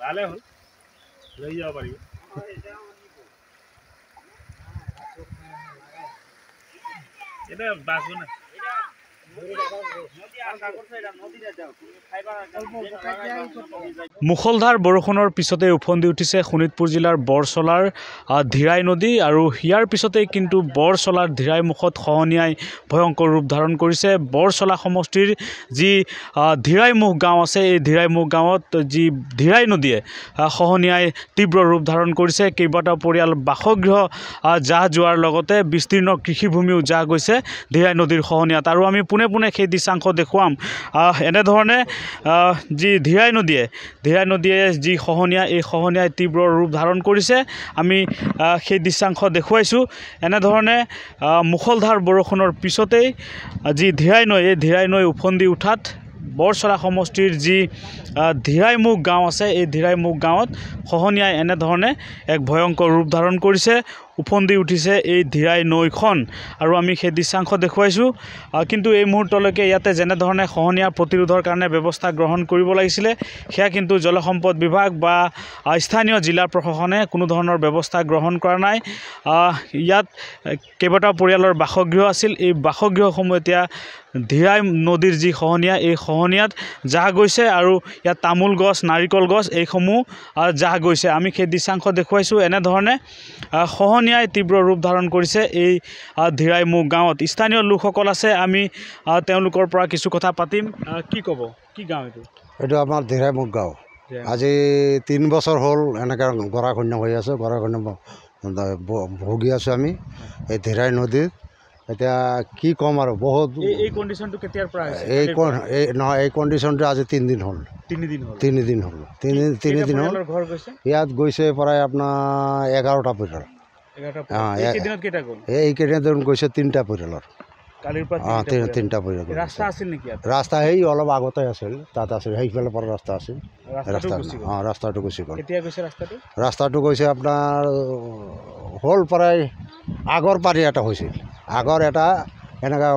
बाले स মুখলধাৰ বৰষুণৰ পিছতে উফন্দি উঠিছে শোণিতপুৰ জিলাৰ বৰচলাৰ ধীৰাই নদী আৰু ইয়াৰ পিছতেই কিন্তু বৰচলাৰ ধীৰাই মুখত খহনীয়াই ভয়ংকৰ ৰূপ ধাৰণ কৰিছে বৰচলা সমষ্টিৰ যি ধীৰাইমুখ গাঁও আছে এই ধীৰাইমুখ গাঁৱত যি ধীৰাই নদীয়ে খহনীয়াই তীব্ৰ ৰূপ ধাৰণ কৰিছে কেইবাটাও পৰিয়াল বাসগৃহ জাহ যোৱাৰ লগতে বিস্তীৰ্ণ কৃষিভূমিও জাহ গৈছে ধীৰাই নদীৰ খহনীয়াত আৰু আমি পুনৰ পোনে পোনে সেই দৃশ্যাংশ দেখুৱাম এনেধৰণে যি ধীৰাই নদীয়ে ধীৰাই নদীয়ে যি খহনীয়া এই খহনীয়াই তীব্ৰ ৰূপ ধাৰণ কৰিছে আমি সেই দৃশ্যাংশ দেখুৱাইছোঁ এনেধৰণে মুখলধাৰ বৰষুণৰ পিছতেই যি ধীৰাই নৈ এই ধীৰাই নৈ উফন্দি উঠাত বৰচৰা সমষ্টিৰ যি ধীৰাইমুখ গাঁও আছে এই ধীৰাইমুখ গাঁৱত খহনীয়াই এনেধৰণে এক ভয়ংকৰ ৰূপ ধাৰণ কৰিছে উফন্দি উঠিছে এই ধীৰাই নৈখন আৰু আমি সেই দৃশ্যাংশ দেখুৱাইছোঁ কিন্তু এই মুহূৰ্তলৈকে ইয়াতে যেনেধৰণে খহনীয়া প্ৰতিৰোধৰ কাৰণে ব্যৱস্থা গ্ৰহণ কৰিব লাগিছিলে সেয়া কিন্তু জলসম্পদ বিভাগ বা স্থানীয় জিলা প্ৰশাসনে কোনো ধৰণৰ ব্যৱস্থা গ্ৰহণ কৰা নাই ইয়াত কেইবাটাও পৰিয়ালৰ বাসগৃহ আছিল এই বাসগৃহসমূহ এতিয়া ধীৰাই নদীৰ যি খহনীয়া এই খহনীয়াত জাহ গৈছে আৰু ইয়াত তামোল গছ নাৰিকল গছ এইসমূহ জাহ গৈছে আমি সেই দৃশ্যাংশ দেখুৱাইছোঁ এনেধৰণে সহনীয়া খহনীয়াই তীব্ৰ ৰূপ ধাৰণ কৰেছে এই ধীৰাইমুখ গাঁত স্থানীয় লোক আছে আমি পৰা কিছু কথা পাতিম কি কব কি গাঁও এই এই আমার ধীরাইমুখ গাঁও আজি তিন বছর হল এনে গড়াখণ্য হয়ে আছে গড়াখণ্য ভুগি আছো আমি এই ধীরাই নদীর এটা কি কম আর বহুত এই কন্ডিশনটা কেতিয়ার পৰা আছে এই কোন এই না এই কন্ডিশনটা আজি তিন দিন হল তিন দিন হল তিন দিন হল তিন তিন দিন হল ইয়াত গৈছে পৰাই আপনা 11টা পৰা এইকেইদিনত গৈছে তিনিটা পৰিয়ালৰ তিনিটা পৰিয়াল ৰাস্তা সেই অলপ আগতে আছিল তাত আছিল সেইফালৰ পৰা ৰাস্তা আছিল ৰাস্তা অঁ ৰাস্তাটো গৈছে ৰাস্তাটো গৈছে আপোনাৰ হ'ল প্ৰায় আগৰ পাৰি এটা হৈছিল আগৰ এটা এনেকৈ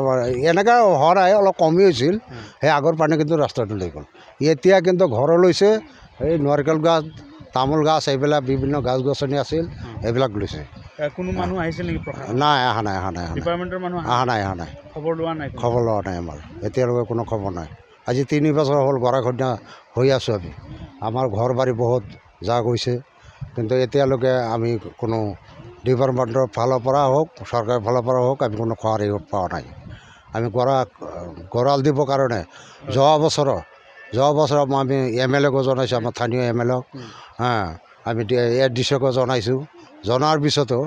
এনেকৈ হোৱা নাই অলপ কমি হৈছিল সেই আগৰ পানী কিন্তু ৰাস্তাটো লৈ গ'ল এতিয়া কিন্তু ঘৰলৈছে এই নোৱাৰিকল গাঁত তামোল গছ এইবিলাক বিভিন্ন গছ গছনি আছিল সেইবিলাক লৈছে কোনো মানুহ আহিছিল নেকি নাই অহা নাই অহা নাই ডিপাৰ্টমেণ্টৰ মানুহ অহা নাই অহা নাই খবৰ লোৱা নাই খবৰ লোৱা নাই আমাৰ এতিয়ালৈকে কোনো খবৰ নাই আজি তিনি বছৰ হ'ল গৰাখনীয়া হৈ আছোঁ আমি আমাৰ ঘৰ বাৰী বহুত জাগ হৈছে কিন্তু এতিয়ালৈকে আমি কোনো ডিপাৰ্টমেণ্টৰ ফালৰ পৰা হওক চৰকাৰৰ ফালৰ পৰা হওক আমি কোনো সঁহাৰি পোৱা নাই আমি গৰা গঁৰাল দিবৰ কাৰণে যোৱা বছৰৰ যোৱা বছৰ মই আমি এম এল একো জনাইছোঁ আমাৰ স্থানীয় এম এল এক হা আমি এ ডি চি একো জনাইছোঁ জনাৰ পিছতো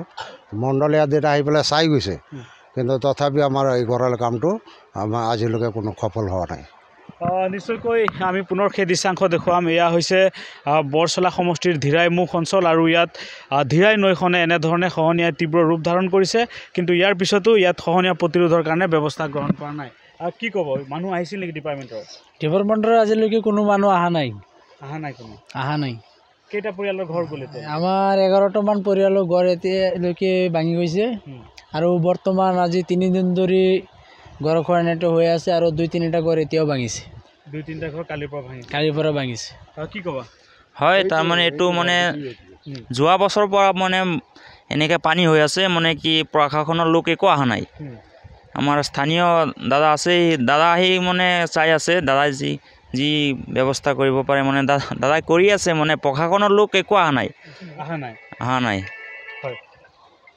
মণ্ডলীয়া দেউতা আহি পেলাই চাই গৈছে কিন্তু তথাপিও আমাৰ এই গঁৰাল কামটো আমাৰ আজিলৈকে কোনো সফল হোৱা নাই নিশ্চয়কৈ আমি পুনৰ সেই দৃশ্যাংশ দেখুৱাম এয়া হৈছে বৰচলা সমষ্টিৰ ধীৰাই মুখ অঞ্চল আৰু ইয়াত ধীৰাই নৈখনে এনেধৰণে সহনীয়া তীব্ৰ ৰূপ ধাৰণ কৰিছে কিন্তু ইয়াৰ পিছতো ইয়াত সহনীয়া প্ৰতিৰোধৰ কাৰণে ব্যৱস্থা গ্ৰহণ কৰা নাই আৰু কি ক'ব মানুহ আহিছিল নেকি ডিপাৰ্টমেণ্টৰ ডিপাৰ্টমেণ্টৰ আজিলৈকে কোনো মানুহ অহা নাই অহা নাই কোনো অহা নাই কেইটা পৰিয়ালৰ ঘৰ গ'লে আমাৰ এঘাৰটামান পৰিয়ালৰ ঘৰ এতিয়ালৈকে ভাঙি গৈছে আৰু বৰ্তমান আজি তিনিদিন ধৰি ঘৰ খৰাণিটো হৈ আছে আৰু দুই তিনিটা ঘৰ এতিয়াও ভাঙিছে দুই তিনিটা ঘৰ কালিৰ পৰা ভাঙি কালিৰ পৰা ভাঙিছে কি ক'বা হয় তাৰমানে এইটো মানে যোৱা বছৰৰ পৰা মানে এনেকৈ পানী হৈ আছে মানে কি প্ৰশাসনৰ লোক একো অহা নাই আমাৰ স্থানীয় দাদা আছে দাদা আহি মানে চাই আছে দাদাই যি যি ব্যৱস্থা কৰিব পাৰে মানে দাদাই কৰি আছে মানে প্ৰশাসনৰ লোক একো অহা নাই অহা নাই অহা নাই হয়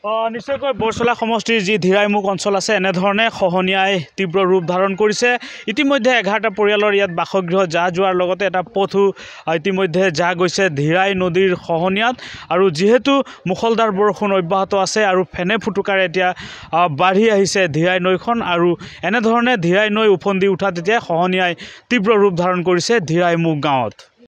অঁ নিশ্চয়কৈ বৰচলা সমষ্টিৰ যি ধীৰাইমুখ অঞ্চল আছে এনেধৰণে খহনীয়াই তীব্ৰ ৰূপ ধাৰণ কৰিছে ইতিমধ্যে এঘাৰটা পৰিয়ালৰ ইয়াত বাসগৃহ যা যোৱাৰ লগতে এটা পথো ইতিমধ্যে যা গৈছে ধীৰাই নদীৰ খহনীয়াত আৰু যিহেতু মুখলধাৰ বৰষুণ অব্যাহত আছে আৰু ফেনে ফুটুকাৰে এতিয়া বাঢ়ি আহিছে ধীৰাই নৈখন আৰু এনেধৰণে ধীৰাই নৈ ওফন্দি উঠা তেতিয়া খহনীয়াই তীব্ৰ ৰূপ ধাৰণ কৰিছে ধীৰাইমুখ গাঁৱত